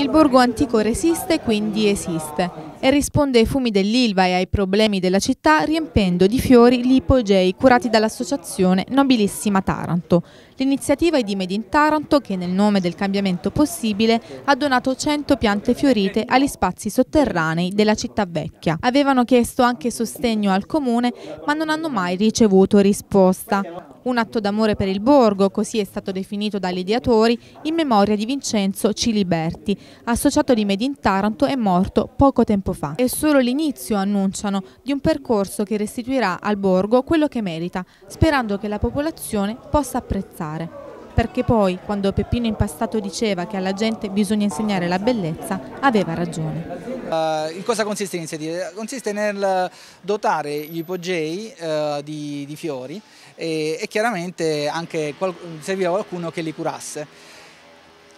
Il borgo antico resiste, quindi esiste e risponde ai fumi dell'Ilva e ai problemi della città riempendo di fiori gli ipogei curati dall'associazione Nobilissima Taranto. L'iniziativa è di Made in Taranto che nel nome del cambiamento possibile ha donato 100 piante fiorite agli spazi sotterranei della città vecchia. Avevano chiesto anche sostegno al comune ma non hanno mai ricevuto risposta. Un atto d'amore per il borgo, così è stato definito dagli ideatori, in memoria di Vincenzo Ciliberti, associato di Made in Taranto e morto poco tempo fa. È solo l'inizio, annunciano, di un percorso che restituirà al borgo quello che merita, sperando che la popolazione possa apprezzare. Perché poi, quando Peppino Impastato diceva che alla gente bisogna insegnare la bellezza, aveva ragione. Uh, in cosa consiste l'iniziativa? Consiste nel dotare gli ipogei uh, di, di, fiori e, e chiaramente anche qual serviva qualcuno che li curasse.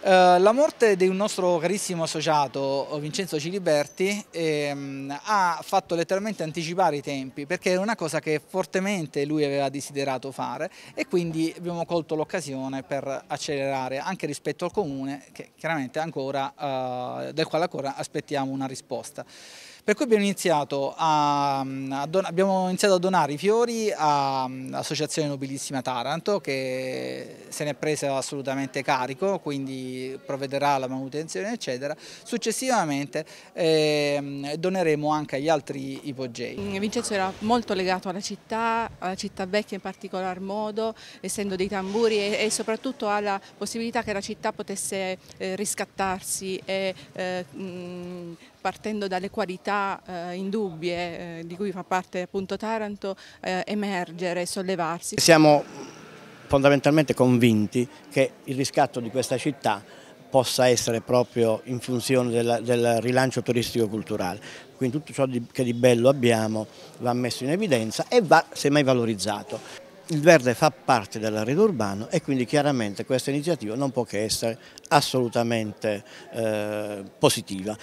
Eh, la morte di un nostro carissimo associato Vincenzo Ciliberti ehm, ha fatto letteralmente anticipare i tempi perché era una cosa che fortemente lui aveva desiderato fare e quindi abbiamo colto l'occasione per accelerare anche rispetto al comune che chiaramente ancora, eh, del quale ancora aspettiamo una risposta. Per cui abbiamo iniziato a, a, don, abbiamo iniziato a donare i fiori all'Associazione Nobilissima Taranto che se ne è presa assolutamente carico, quindi chi provvederà alla manutenzione eccetera, successivamente eh, doneremo anche agli altri ipogei. Mm, Vincenzo era molto legato alla città, alla città vecchia in particolar modo, essendo dei tamburi e, e soprattutto alla possibilità che la città potesse eh, riscattarsi e eh, mh, mm, partendo dalle qualità eh, indubbie eh, di cui fa parte appunto Taranto, eh, emergere, sollevarsi. Siamo fondamentalmente convinti che il riscatto di questa città possa essere proprio in funzione del, del rilancio turistico-culturale. Quindi tutto ciò di, che di bello abbiamo va messo in evidenza e va semmai valorizzato. Il verde fa parte dell'arredo urbano e quindi chiaramente questa iniziativa non può che essere assolutamente eh, positiva.